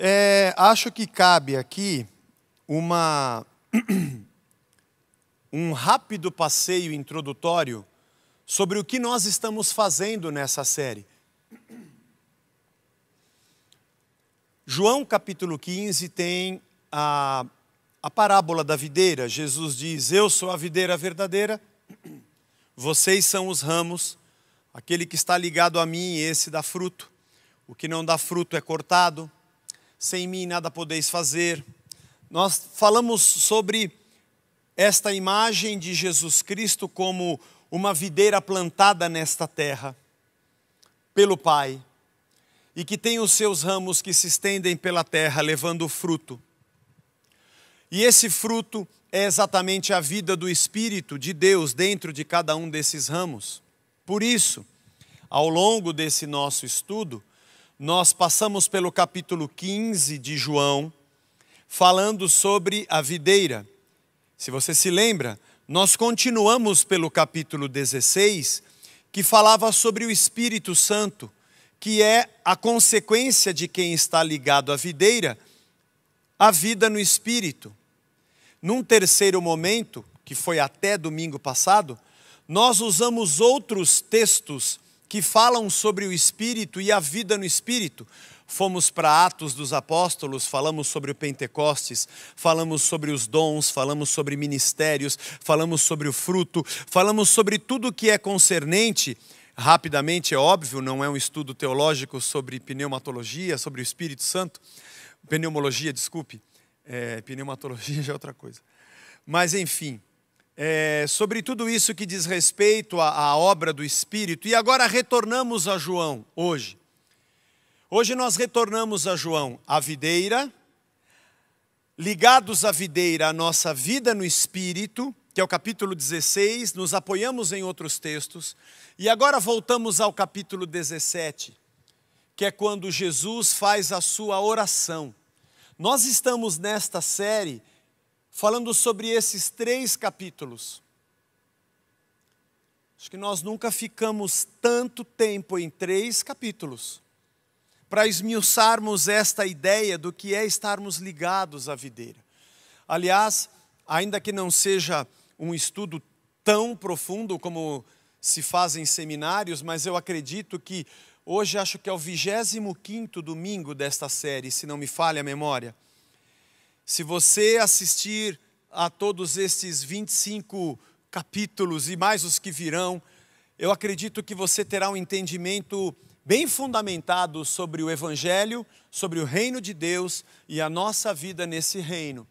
É, acho que cabe aqui uma, um rápido passeio introdutório sobre o que nós estamos fazendo nessa série. João capítulo 15 tem a, a parábola da videira. Jesus diz: Eu sou a videira verdadeira, vocês são os ramos, aquele que está ligado a mim, esse dá fruto. O que não dá fruto é cortado sem mim nada podeis fazer. Nós falamos sobre esta imagem de Jesus Cristo como uma videira plantada nesta terra pelo Pai e que tem os seus ramos que se estendem pela terra levando fruto. E esse fruto é exatamente a vida do Espírito de Deus dentro de cada um desses ramos. Por isso, ao longo desse nosso estudo, nós passamos pelo capítulo 15 de João, falando sobre a videira. Se você se lembra, nós continuamos pelo capítulo 16, que falava sobre o Espírito Santo, que é a consequência de quem está ligado à videira, a vida no Espírito. Num terceiro momento, que foi até domingo passado, nós usamos outros textos que falam sobre o Espírito e a vida no Espírito. Fomos para Atos dos Apóstolos, falamos sobre o Pentecostes, falamos sobre os dons, falamos sobre ministérios, falamos sobre o fruto, falamos sobre tudo que é concernente rapidamente, é óbvio, não é um estudo teológico sobre pneumatologia, sobre o Espírito Santo, pneumologia, desculpe, é, pneumatologia já é outra coisa. Mas, enfim, é, sobre tudo isso que diz respeito à, à obra do Espírito. E agora retornamos a João hoje. Hoje nós retornamos a João, a videira, ligados à videira, a nossa vida no Espírito, que é o capítulo 16, nos apoiamos em outros textos, e agora voltamos ao capítulo 17, que é quando Jesus faz a sua oração. Nós estamos nesta série falando sobre esses três capítulos. Acho que nós nunca ficamos tanto tempo em três capítulos para esmiuçarmos esta ideia do que é estarmos ligados à videira. Aliás, ainda que não seja um estudo tão profundo como se faz em seminários, mas eu acredito que hoje acho que é o 25 domingo desta série, se não me falha a memória. Se você assistir a todos estes 25 capítulos e mais os que virão, eu acredito que você terá um entendimento bem fundamentado sobre o Evangelho, sobre o reino de Deus e a nossa vida nesse reino.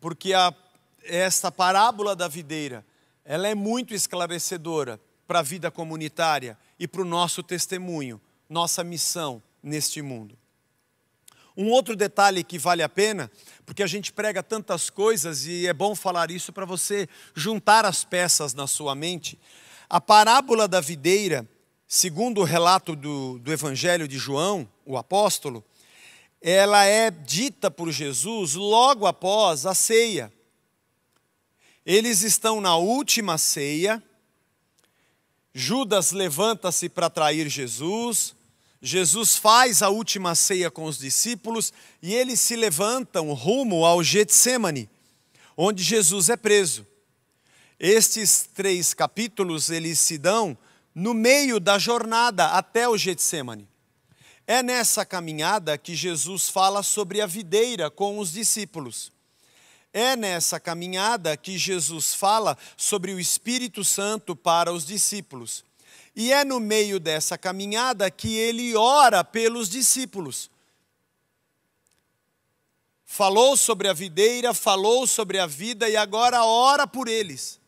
Porque a, esta parábola da videira, ela é muito esclarecedora para a vida comunitária e para o nosso testemunho, nossa missão neste mundo. Um outro detalhe que vale a pena, porque a gente prega tantas coisas e é bom falar isso para você juntar as peças na sua mente. A parábola da videira, segundo o relato do, do Evangelho de João, o apóstolo, ela é dita por Jesus logo após a ceia. Eles estão na última ceia. Judas levanta-se para trair Jesus. Jesus faz a última ceia com os discípulos e eles se levantam rumo ao Getsemane, onde Jesus é preso. Estes três capítulos eles se dão no meio da jornada até o Getsemane. É nessa caminhada que Jesus fala sobre a videira com os discípulos. É nessa caminhada que Jesus fala sobre o Espírito Santo para os discípulos. E é no meio dessa caminhada que ele ora pelos discípulos. Falou sobre a videira, falou sobre a vida e agora ora por eles.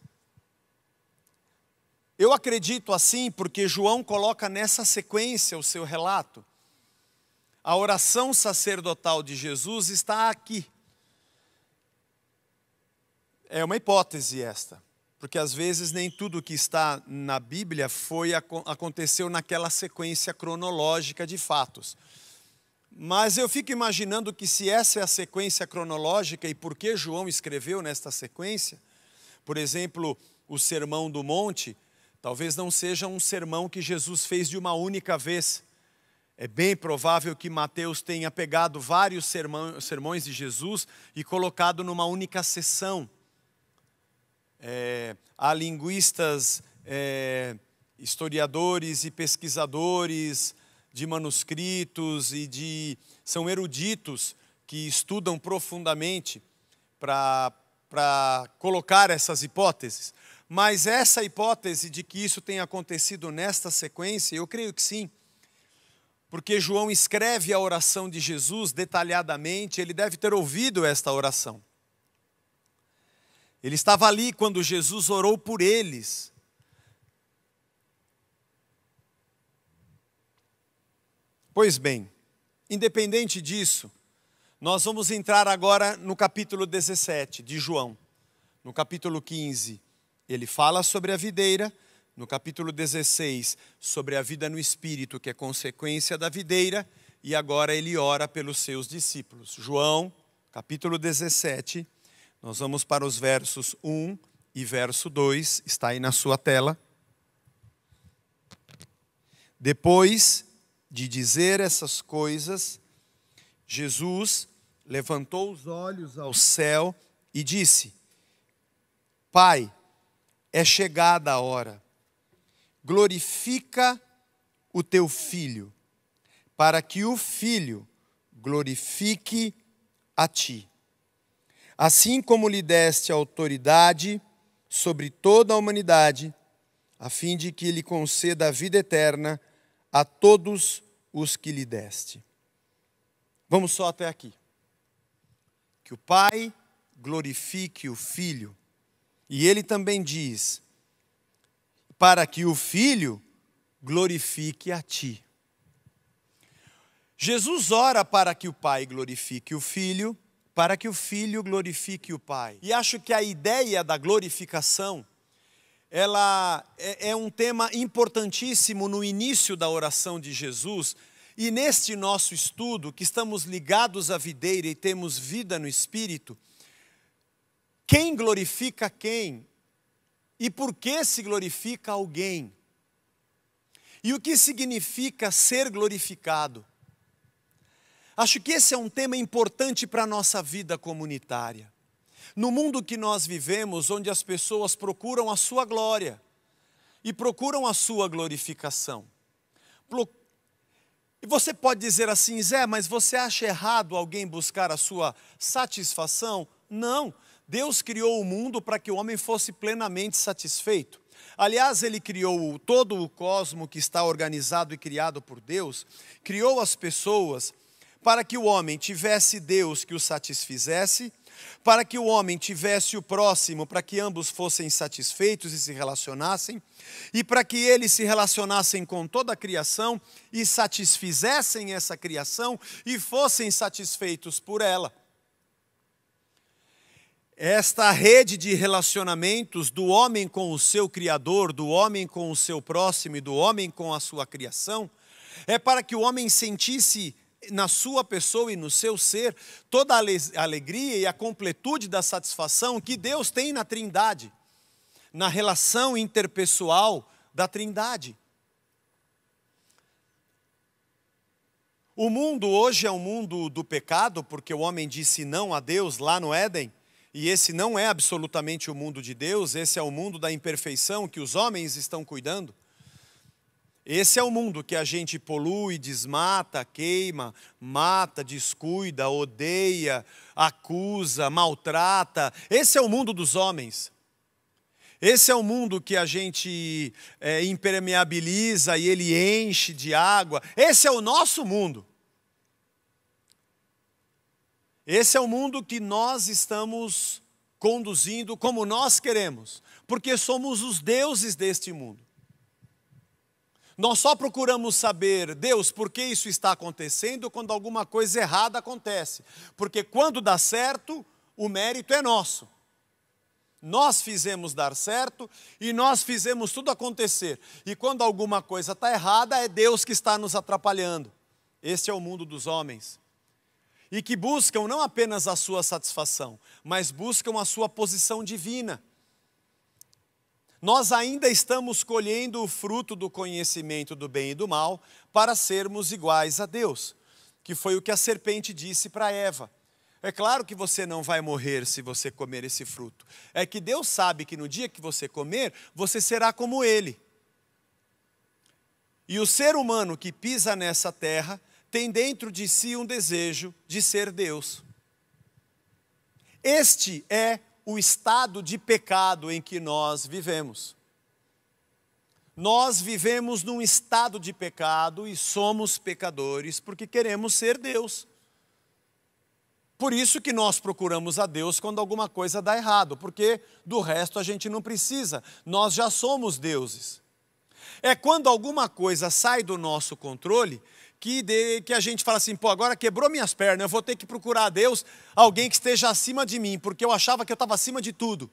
Eu acredito assim porque João coloca nessa sequência o seu relato. A oração sacerdotal de Jesus está aqui. É uma hipótese esta porque às vezes nem tudo que está na Bíblia foi aconteceu naquela sequência cronológica de fatos. Mas eu fico imaginando que se essa é a sequência cronológica e por que João escreveu nesta sequência, por exemplo, o Sermão do Monte, talvez não seja um sermão que Jesus fez de uma única vez. É bem provável que Mateus tenha pegado vários sermão, sermões de Jesus e colocado numa única sessão. É, há linguistas, é, historiadores e pesquisadores de manuscritos e de. são eruditos que estudam profundamente para colocar essas hipóteses. Mas essa hipótese de que isso tenha acontecido nesta sequência, eu creio que sim. Porque João escreve a oração de Jesus detalhadamente, ele deve ter ouvido esta oração. Ele estava ali quando Jesus orou por eles. Pois bem, independente disso, nós vamos entrar agora no capítulo 17 de João. No capítulo 15, ele fala sobre a videira. No capítulo 16, sobre a vida no espírito, que é consequência da videira. E agora ele ora pelos seus discípulos. João, capítulo 17, nós vamos para os versos 1 e verso 2, está aí na sua tela. Depois de dizer essas coisas, Jesus levantou os olhos ao céu e disse: Pai, é chegada a hora. Glorifica o teu filho, para que o filho glorifique a ti Assim como lhe deste autoridade sobre toda a humanidade, a fim de que lhe conceda a vida eterna a todos os que lhe deste. Vamos só até aqui. Que o Pai glorifique o Filho. E ele também diz: para que o Filho glorifique a ti. Jesus ora para que o Pai glorifique o Filho para que o filho glorifique o pai. E acho que a ideia da glorificação ela é, é um tema importantíssimo no início da oração de Jesus, e neste nosso estudo, que estamos ligados à videira e temos vida no espírito, quem glorifica quem e por que se glorifica alguém? E o que significa ser glorificado? Acho que esse é um tema importante para a nossa vida comunitária. No mundo que nós vivemos, onde as pessoas procuram a sua glória e procuram a sua glorificação. E você pode dizer assim, Zé, mas você acha errado alguém buscar a sua satisfação? Não. Deus criou o mundo para que o homem fosse plenamente satisfeito. Aliás, ele criou todo o cosmo que está organizado e criado por Deus, criou as pessoas para que o homem tivesse Deus que o satisfizesse, para que o homem tivesse o próximo, para que ambos fossem satisfeitos e se relacionassem, e para que eles se relacionassem com toda a criação e satisfizessem essa criação e fossem satisfeitos por ela. Esta rede de relacionamentos do homem com o seu Criador, do homem com o seu próximo e do homem com a sua criação, é para que o homem sentisse na sua pessoa e no seu ser toda a alegria e a completude da satisfação que Deus tem na Trindade, na relação interpessoal da Trindade. O mundo hoje é um mundo do pecado, porque o homem disse não a Deus lá no Éden, e esse não é absolutamente o mundo de Deus, esse é o mundo da imperfeição que os homens estão cuidando. Esse é o mundo que a gente polui, desmata, queima, mata, descuida, odeia, acusa, maltrata. Esse é o mundo dos homens. Esse é o mundo que a gente é, impermeabiliza e ele enche de água. Esse é o nosso mundo. Esse é o mundo que nós estamos conduzindo como nós queremos, porque somos os deuses deste mundo. Nós só procuramos saber, Deus, por que isso está acontecendo quando alguma coisa errada acontece. Porque quando dá certo, o mérito é nosso. Nós fizemos dar certo e nós fizemos tudo acontecer. E quando alguma coisa está errada, é Deus que está nos atrapalhando. Este é o mundo dos homens. E que buscam não apenas a sua satisfação, mas buscam a sua posição divina nós ainda estamos colhendo o fruto do conhecimento do bem e do mal para sermos iguais a Deus, que foi o que a serpente disse para Eva. É claro que você não vai morrer se você comer esse fruto. É que Deus sabe que no dia que você comer, você será como ele. E o ser humano que pisa nessa terra tem dentro de si um desejo de ser Deus. Este é o estado de pecado em que nós vivemos. Nós vivemos num estado de pecado e somos pecadores porque queremos ser Deus. Por isso que nós procuramos a Deus quando alguma coisa dá errado, porque do resto a gente não precisa, nós já somos deuses. É quando alguma coisa sai do nosso controle que, de, que a gente fala assim, pô, agora quebrou minhas pernas, eu vou ter que procurar a Deus, alguém que esteja acima de mim, porque eu achava que eu estava acima de tudo.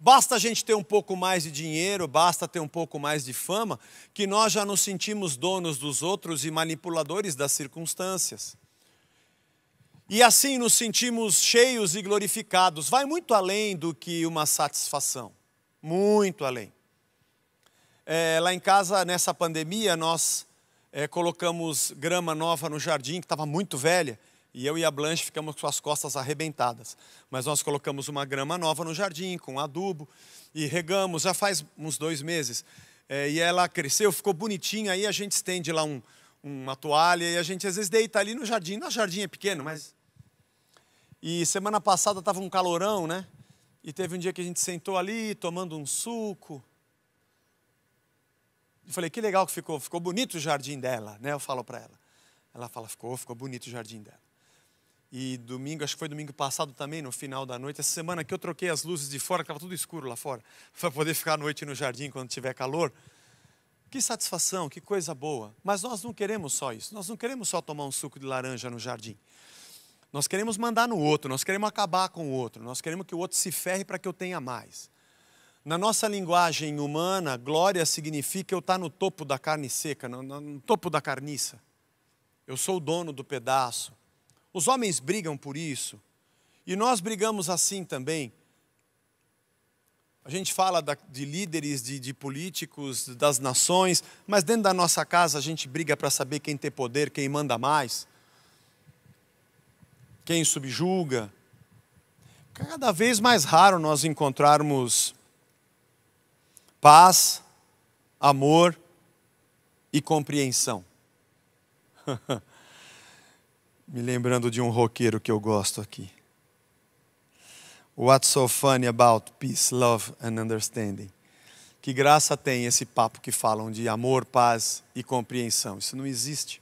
Basta a gente ter um pouco mais de dinheiro, basta ter um pouco mais de fama, que nós já nos sentimos donos dos outros e manipuladores das circunstâncias. E assim nos sentimos cheios e glorificados. Vai muito além do que uma satisfação, muito além. É, lá em casa, nessa pandemia, nós é, colocamos grama nova no jardim, que estava muito velha, e eu e a Blanche ficamos com as costas arrebentadas. Mas nós colocamos uma grama nova no jardim, com adubo, e regamos, já faz uns dois meses. É, e ela cresceu, ficou bonitinha, aí a gente estende lá um, uma toalha, e a gente às vezes deita ali no jardim. Nosso jardim é pequeno, mas... E semana passada estava um calorão, né? E teve um dia que a gente sentou ali, tomando um suco, eu falei, que legal que ficou, ficou bonito o jardim dela, né? Eu falo para ela. Ela fala, ficou, ficou bonito o jardim dela. E domingo, acho que foi domingo passado também, no final da noite, essa semana que eu troquei as luzes de fora, que estava tudo escuro lá fora, para poder ficar à noite no jardim quando tiver calor. Que satisfação, que coisa boa. Mas nós não queremos só isso. Nós não queremos só tomar um suco de laranja no jardim. Nós queremos mandar no outro, nós queremos acabar com o outro, nós queremos que o outro se ferre para que eu tenha mais. Na nossa linguagem humana, glória significa eu estar no topo da carne seca, no, no topo da carniça. Eu sou o dono do pedaço. Os homens brigam por isso. E nós brigamos assim também. A gente fala de líderes, de, de, políticos, das nações, mas dentro da nossa casa a gente briga para saber quem tem poder, quem manda mais, quem subjuga. Cada vez mais raro nós encontrarmos paz, amor e compreensão. Me lembrando de um roqueiro que eu gosto aqui. What's so funny about peace, love and understanding? Que graça tem esse papo que falam de amor, paz e compreensão? Isso não existe.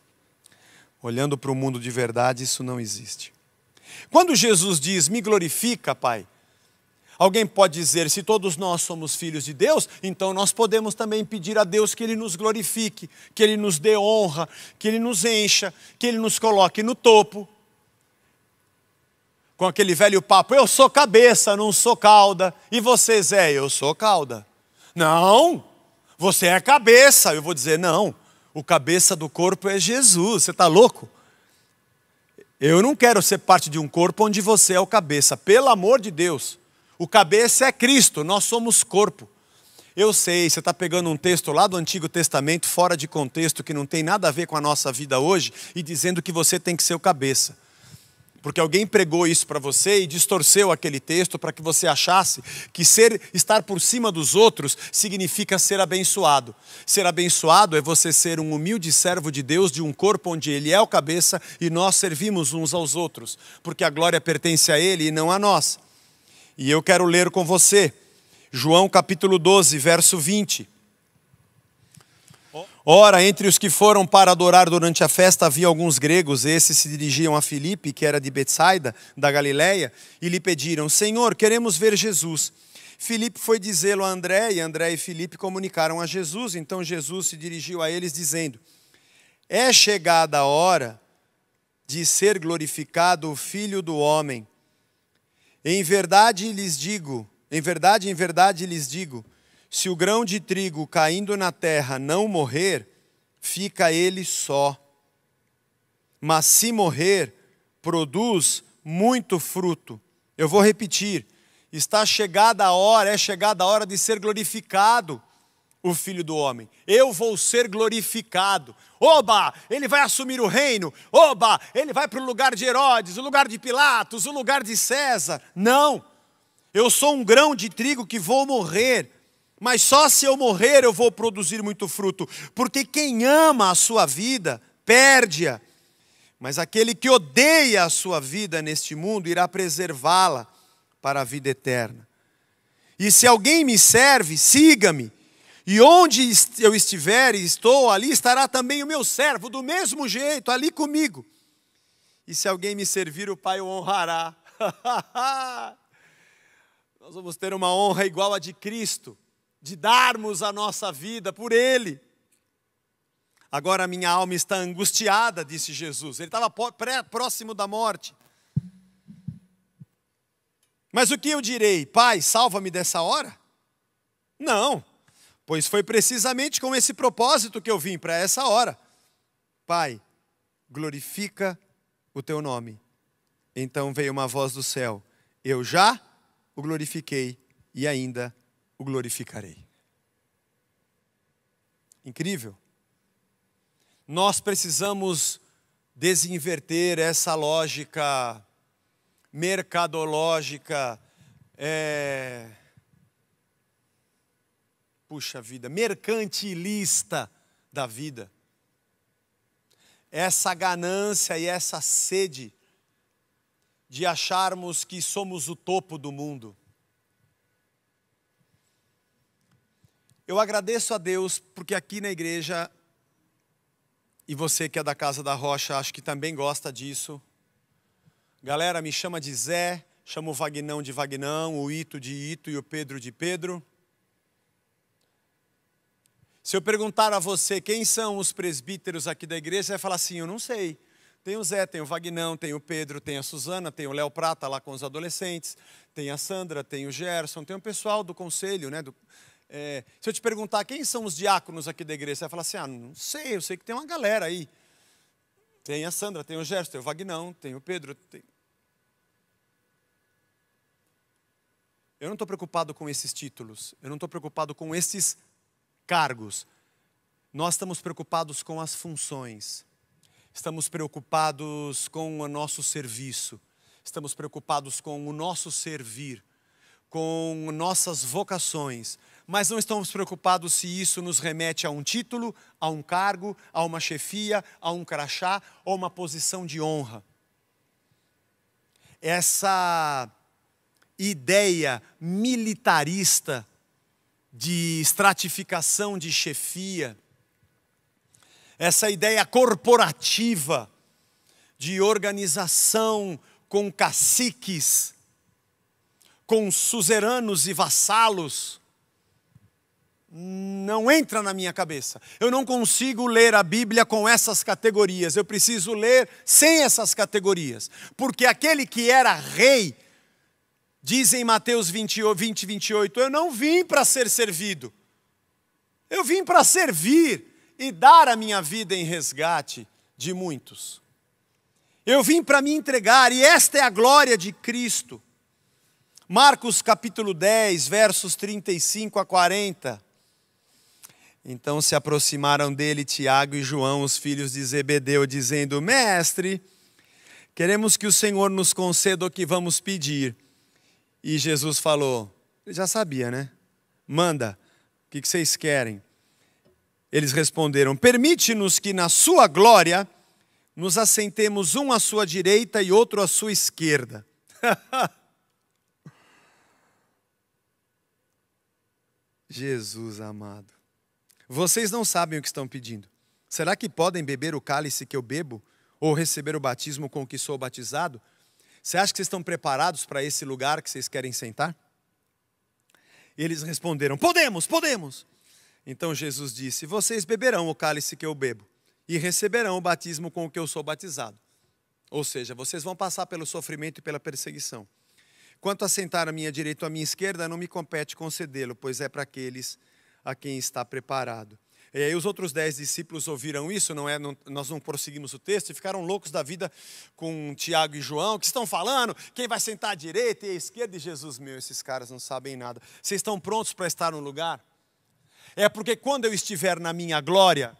Olhando para o mundo de verdade, isso não existe. Quando Jesus diz: Me glorifica, Pai, Alguém pode dizer: se todos nós somos filhos de Deus, então nós podemos também pedir a Deus que Ele nos glorifique, que Ele nos dê honra, que Ele nos encha, que Ele nos coloque no topo. Com aquele velho papo: eu sou cabeça, não sou cauda. E você, Zé, eu sou cauda. Não, você é cabeça. Eu vou dizer: não, o cabeça do corpo é Jesus. Você está louco? Eu não quero ser parte de um corpo onde você é o cabeça, pelo amor de Deus. O cabeça é Cristo, nós somos corpo. Eu sei, você está pegando um texto lá do Antigo Testamento, fora de contexto, que não tem nada a ver com a nossa vida hoje, e dizendo que você tem que ser o cabeça. Porque alguém pregou isso para você e distorceu aquele texto para que você achasse que ser, estar por cima dos outros significa ser abençoado. Ser abençoado é você ser um humilde servo de Deus, de um corpo onde Ele é o cabeça e nós servimos uns aos outros, porque a glória pertence a Ele e não a nós. E eu quero ler com você João capítulo 12, verso 20. Ora, entre os que foram para adorar durante a festa havia alguns gregos, esses se dirigiam a Filipe, que era de Betsaida, da Galiléia, e lhe pediram: Senhor, queremos ver Jesus. Filipe foi dizê-lo a André, e André e Filipe comunicaram a Jesus. Então Jesus se dirigiu a eles, dizendo: É chegada a hora de ser glorificado o Filho do Homem. Em verdade lhes digo, em verdade, em verdade lhes digo, se o grão de trigo caindo na terra não morrer, fica ele só. Mas se morrer, produz muito fruto. Eu vou repetir: está chegada a hora, é chegada a hora de ser glorificado o filho do homem. Eu vou ser glorificado. Oba, ele vai assumir o reino. Oba, ele vai para o lugar de Herodes, o lugar de Pilatos, o lugar de César. Não. Eu sou um grão de trigo que vou morrer. Mas só se eu morrer eu vou produzir muito fruto, porque quem ama a sua vida perde-a. Mas aquele que odeia a sua vida neste mundo irá preservá-la para a vida eterna. E se alguém me serve, siga-me. E onde eu estiver e estou, ali estará também o meu servo, do mesmo jeito, ali comigo. E se alguém me servir, o Pai o honrará. Nós vamos ter uma honra igual à de Cristo, de darmos a nossa vida por Ele. Agora minha alma está angustiada, disse Jesus. Ele estava próximo da morte. Mas o que eu direi? Pai, salva-me dessa hora? Não. Pois foi precisamente com esse propósito que eu vim para essa hora. Pai, glorifica o teu nome. Então veio uma voz do céu: Eu já o glorifiquei e ainda o glorificarei. Incrível. Nós precisamos desinverter essa lógica mercadológica. É puxa vida, mercantilista da vida. Essa ganância e essa sede de acharmos que somos o topo do mundo. Eu agradeço a Deus porque aqui na igreja, e você que é da Casa da Rocha, acho que também gosta disso. Galera, me chama de Zé, chama o Vagnão de Vagnão, o Ito de Ito e o Pedro de Pedro. Se eu perguntar a você quem são os presbíteros aqui da igreja, você vai falar assim: eu não sei. Tem o Zé, tem o Vagnão, tem o Pedro, tem a Suzana, tem o Léo Prata lá com os adolescentes, tem a Sandra, tem o Gerson, tem o pessoal do conselho, né? Do, é, se eu te perguntar quem são os diáconos aqui da igreja, você vai falar assim: ah, não sei, eu sei que tem uma galera aí. Tem a Sandra, tem o Gerson, tem o Vagnão, tem o Pedro. Tem... Eu não estou preocupado com esses títulos, eu não estou preocupado com esses cargos. Nós estamos preocupados com as funções, estamos preocupados com o nosso serviço, estamos preocupados com o nosso servir, com nossas vocações, mas não estamos preocupados se isso nos remete a um título, a um cargo, a uma chefia, a um crachá ou uma posição de honra. Essa ideia militarista de estratificação de chefia, essa ideia corporativa de organização com caciques, com suzeranos e vassalos, não entra na minha cabeça. Eu não consigo ler a Bíblia com essas categorias. Eu preciso ler sem essas categorias. Porque aquele que era rei Diz em Mateus 20, 20 28, eu não vim para ser servido, eu vim para servir e dar a minha vida em resgate de muitos. Eu vim para me entregar, e esta é a glória de Cristo. Marcos capítulo 10, versos 35 a 40. Então se aproximaram dele Tiago e João, os filhos de Zebedeu, dizendo: Mestre, queremos que o Senhor nos conceda o que vamos pedir. E Jesus falou: Ele já sabia, né? Manda, o que vocês querem? Eles responderam: Permite-nos que na Sua glória nos assentemos um à Sua direita e outro à Sua esquerda. Jesus amado, vocês não sabem o que estão pedindo. Será que podem beber o cálice que eu bebo ou receber o batismo com que sou batizado? Você acha que vocês estão preparados para esse lugar que vocês querem sentar? E eles responderam: Podemos, podemos. Então Jesus disse: Vocês beberão o cálice que eu bebo e receberão o batismo com o que eu sou batizado. Ou seja, vocês vão passar pelo sofrimento e pela perseguição. Quanto a sentar à minha direita ou à minha esquerda, não me compete concedê-lo, pois é para aqueles a quem está preparado. E aí os outros dez discípulos ouviram isso, não é? Não, nós não prosseguimos o texto, e ficaram loucos da vida com Tiago e João, que estão falando quem vai sentar à direita e à esquerda, e Jesus, meu, esses caras não sabem nada. Vocês estão prontos para estar no lugar? É porque quando eu estiver na minha glória,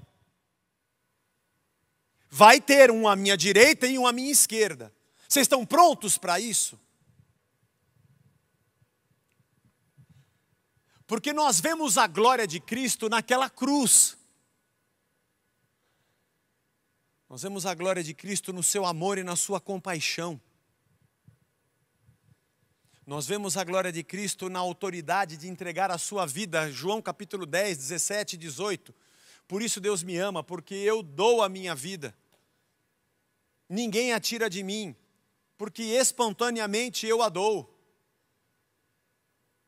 vai ter um à minha direita e um à minha esquerda. Vocês estão prontos para isso? Porque nós vemos a glória de Cristo naquela cruz. Nós vemos a glória de Cristo no seu amor e na sua compaixão. Nós vemos a glória de Cristo na autoridade de entregar a sua vida. João capítulo 10, 17 e 18. Por isso Deus me ama, porque eu dou a minha vida. Ninguém a tira de mim, porque espontaneamente eu a dou.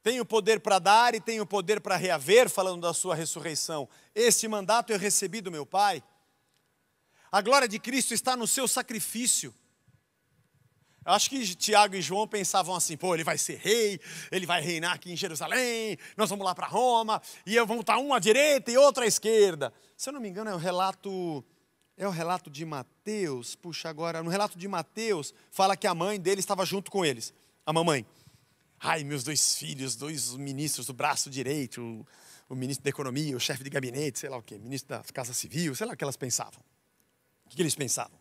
Tem o poder para dar e tem o poder para reaver, falando da sua ressurreição. Este mandato eu recebi do meu Pai. A glória de Cristo está no seu sacrifício. Eu acho que Tiago e João pensavam assim: pô, ele vai ser rei, ele vai reinar aqui em Jerusalém, nós vamos lá para Roma, e eu vou estar tá um à direita e outro à esquerda. Se eu não me engano, é o relato é o relato de Mateus. Puxa, agora, no relato de Mateus, fala que a mãe dele estava junto com eles, a mamãe. Ai, meus dois filhos, dois ministros do braço direito, o, o ministro da Economia, o chefe de gabinete, sei lá o quê, ministro da Casa Civil, sei lá o que elas pensavam. O que eles pensavam?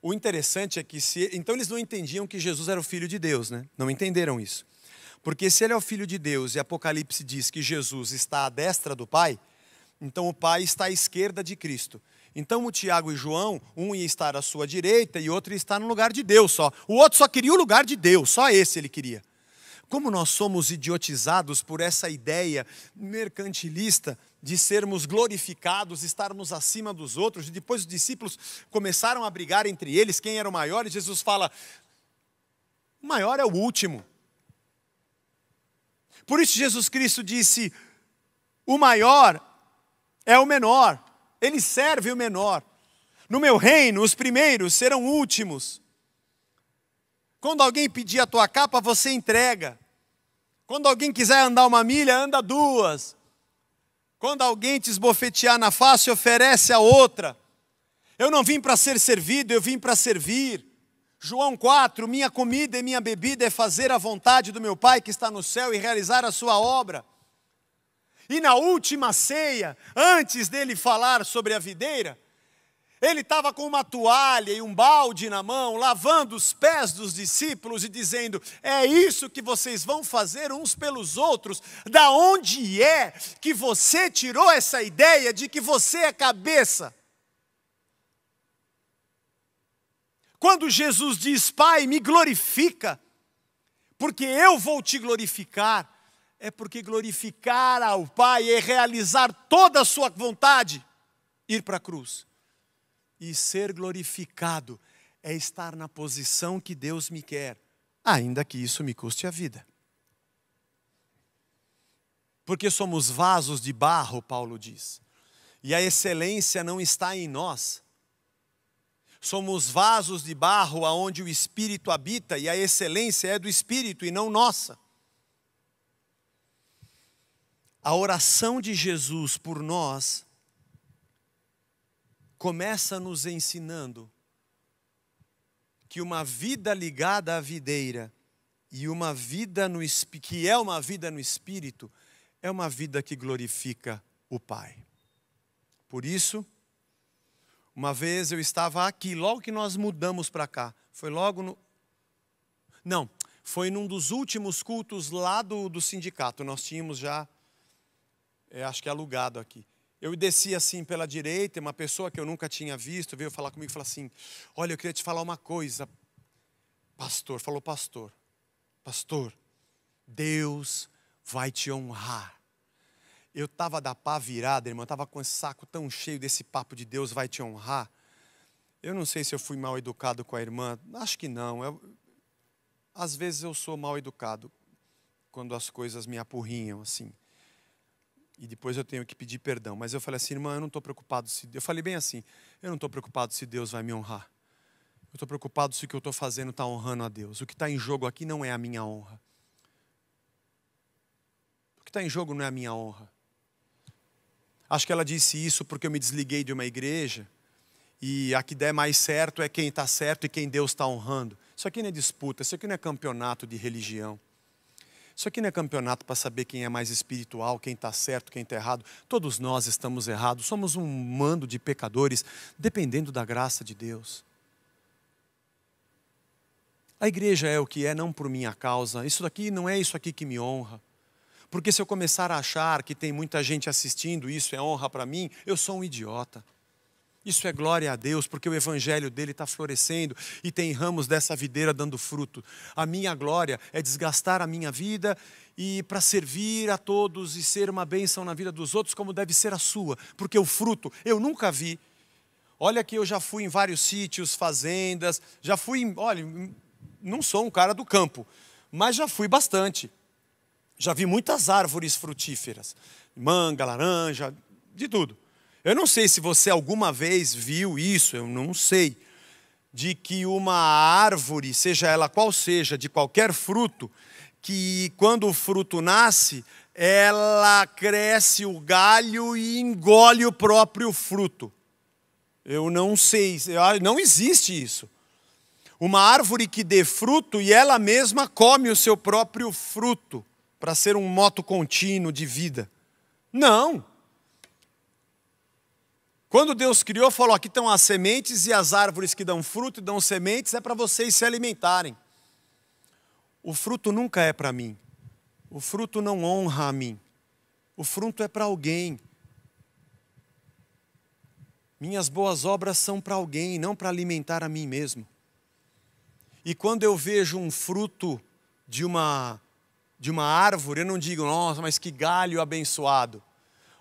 O interessante é que se. Então eles não entendiam que Jesus era o Filho de Deus, né? Não entenderam isso. Porque se ele é o Filho de Deus e Apocalipse diz que Jesus está à destra do Pai, então o Pai está à esquerda de Cristo. Então o Tiago e João, um ia estar à sua direita e outro ia estar no lugar de Deus só. O outro só queria o lugar de Deus, só esse ele queria. Como nós somos idiotizados por essa ideia mercantilista de sermos glorificados, estarmos acima dos outros, e depois os discípulos começaram a brigar entre eles quem era o maior, e Jesus fala: o maior é o último. Por isso Jesus Cristo disse: o maior é o menor, ele serve o menor. No meu reino, os primeiros serão últimos. Quando alguém pedir a tua capa, você entrega. Quando alguém quiser andar uma milha, anda duas. Quando alguém te esbofetear na face, oferece a outra. Eu não vim para ser servido, eu vim para servir. João 4: Minha comida e minha bebida é fazer a vontade do meu Pai que está no céu e realizar a sua obra. E na última ceia, antes dele falar sobre a videira, ele estava com uma toalha e um balde na mão, lavando os pés dos discípulos e dizendo: É isso que vocês vão fazer uns pelos outros. Da onde é que você tirou essa ideia de que você é cabeça? Quando Jesus diz: Pai, me glorifica, porque eu vou te glorificar, é porque glorificar ao Pai é realizar toda a sua vontade ir para a cruz e ser glorificado é estar na posição que Deus me quer, ainda que isso me custe a vida. Porque somos vasos de barro, Paulo diz, e a excelência não está em nós. Somos vasos de barro aonde o Espírito habita, e a excelência é do Espírito e não nossa. A oração de Jesus por nós começa nos ensinando que uma vida ligada à videira e uma vida no que é uma vida no espírito é uma vida que glorifica o Pai. Por isso, uma vez eu estava aqui, logo que nós mudamos para cá, foi logo no Não, foi num dos últimos cultos lá do, do sindicato. Nós tínhamos já é, acho que alugado aqui. Eu desci assim pela direita, uma pessoa que eu nunca tinha visto veio falar comigo e falou assim: Olha, eu queria te falar uma coisa. Pastor, falou pastor, pastor, Deus vai te honrar. Eu estava da pá virada, irmão, estava com esse saco tão cheio desse papo de Deus vai te honrar. Eu não sei se eu fui mal educado com a irmã, acho que não. Eu, às vezes eu sou mal educado quando as coisas me apurrinham assim e depois eu tenho que pedir perdão. Mas eu falei assim, irmã, eu não estou preocupado se. Eu falei bem assim, eu não estou preocupado se Deus vai me honrar. Eu estou preocupado se o que eu estou fazendo está honrando a Deus. O que está em jogo aqui não é a minha honra. O que está em jogo não é a minha honra. Acho que ela disse isso porque eu me desliguei de uma igreja e a que der mais certo é quem está certo e quem Deus está honrando. Isso aqui não é disputa, isso aqui não é campeonato de religião. Isso aqui não é campeonato para saber quem é mais espiritual, quem está certo, quem está errado. Todos nós estamos errados, somos um mando de pecadores, dependendo da graça de Deus. A igreja é o que é, não por minha causa. Isso daqui não é isso aqui que me honra. Porque se eu começar a achar que tem muita gente assistindo, isso é honra para mim, eu sou um idiota. Isso é glória a Deus, porque o evangelho dele está florescendo e tem ramos dessa videira dando fruto. A minha glória é desgastar a minha vida e para servir a todos e ser uma bênção na vida dos outros, como deve ser a sua, porque o fruto eu nunca vi. Olha que eu já fui em vários sítios, fazendas, já fui, olha, não sou um cara do campo, mas já fui bastante. Já vi muitas árvores frutíferas, manga, laranja, de tudo. Eu não sei se você alguma vez viu isso, eu não sei, de que uma árvore, seja ela qual seja, de qualquer fruto, que quando o fruto nasce, ela cresce o galho e engole o próprio fruto. Eu não sei, ah, não existe isso. Uma árvore que dê fruto e ela mesma come o seu próprio fruto para ser um moto contínuo de vida. Não. Quando Deus criou, falou: aqui estão as sementes e as árvores que dão fruto e dão sementes, é para vocês se alimentarem. O fruto nunca é para mim. O fruto não honra a mim. O fruto é para alguém. Minhas boas obras são para alguém, não para alimentar a mim mesmo. E quando eu vejo um fruto de uma de uma árvore, eu não digo, nossa, mas que galho abençoado.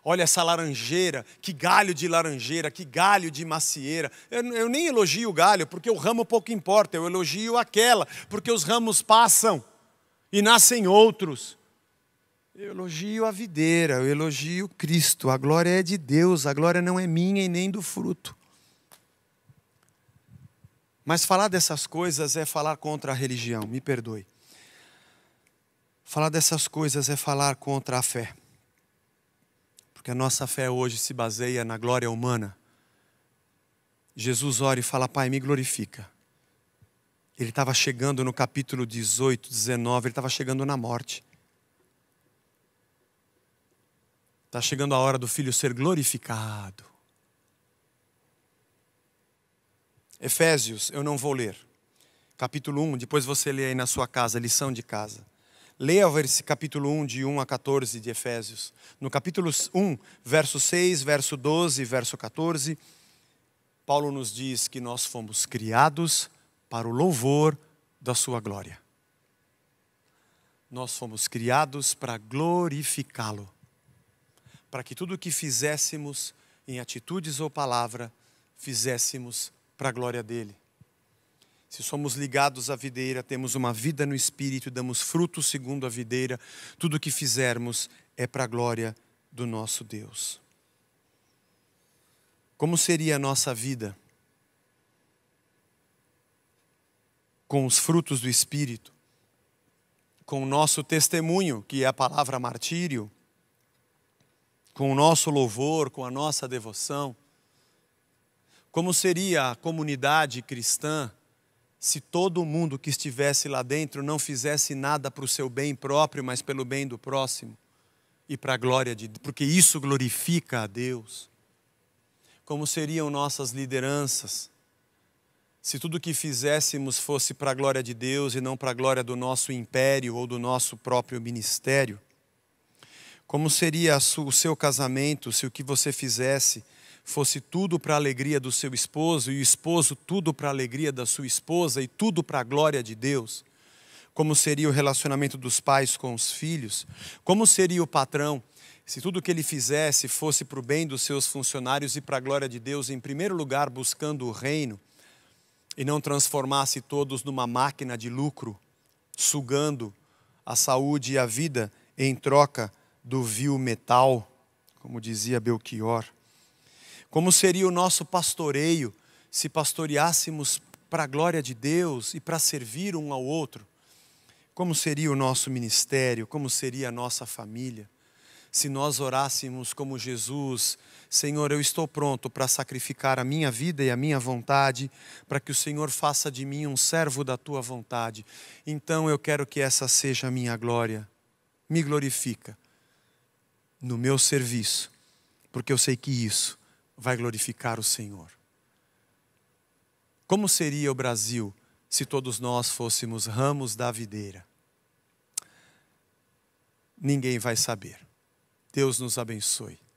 Olha essa laranjeira, que galho de laranjeira, que galho de macieira. Eu, eu, nem elogio o galho, porque o ramo pouco importa, eu elogio aquela, porque os ramos passam e nascem outros. Eu elogio a videira, eu elogio Cristo, a glória é de Deus, a glória não é minha e nem do fruto. Mas falar dessas coisas é falar contra a religião, me perdoe. Falar dessas coisas é falar contra a fé. Porque a nossa fé hoje se baseia na glória humana. Jesus ora e fala: Pai, me glorifica. Ele estava chegando no capítulo 18, 19, ele estava chegando na morte. Está chegando a hora do filho ser glorificado. Efésios, eu não vou ler. Capítulo 1, depois você lê aí na sua casa, lição de casa. Leia o capítulo 1, de 1 a 14 de Efésios. No capítulo 1, verso 6, verso 12, verso 14, Paulo nos diz que nós fomos criados para o louvor da sua glória. Nós fomos criados para glorificá-lo, para que tudo o que fizéssemos em atitudes ou palavra, fizéssemos para a glória dele. Se somos ligados à videira, temos uma vida no espírito e damos frutos segundo a videira, tudo o que fizermos é para a glória do nosso Deus. Como seria a nossa vida com os frutos do espírito, com o nosso testemunho, que é a palavra martírio, com o nosso louvor, com a nossa devoção? Como seria a comunidade cristã? se todo mundo que estivesse lá dentro não fizesse nada para o seu bem próprio, mas pelo bem do próximo e para a glória de Deus, porque isso glorifica a Deus. Como seriam nossas lideranças se tudo que fizéssemos fosse para a glória de Deus e não para a glória do nosso império ou do nosso próprio ministério? Como seria o seu casamento se o que você fizesse fosse tudo para a alegria do seu esposo e o esposo tudo para a alegria da sua esposa e tudo para a glória de Deus? Como seria o relacionamento dos pais com os filhos? Como seria o patrão se tudo o que ele fizesse fosse para o bem dos seus funcionários e para a glória de Deus, em primeiro lugar buscando o reino, e não transformasse todos numa máquina de lucro, sugando a saúde e a vida em troca do vil metal, como dizia Belchior? Como seria o nosso pastoreio se pastoreássemos para a glória de Deus e para servir um ao outro? Como seria o nosso ministério? Como seria a nossa família? Se nós orássemos como Jesus, Senhor, eu estou pronto para sacrificar a minha vida e a minha vontade, para que o Senhor faça de mim um servo da tua vontade. Então eu quero que essa seja a minha glória. Me glorifica no meu serviço, porque eu sei que isso vai glorificar o Senhor. Como seria o Brasil se todos nós fôssemos ramos da videira? Ninguém vai saber. Deus nos abençoe.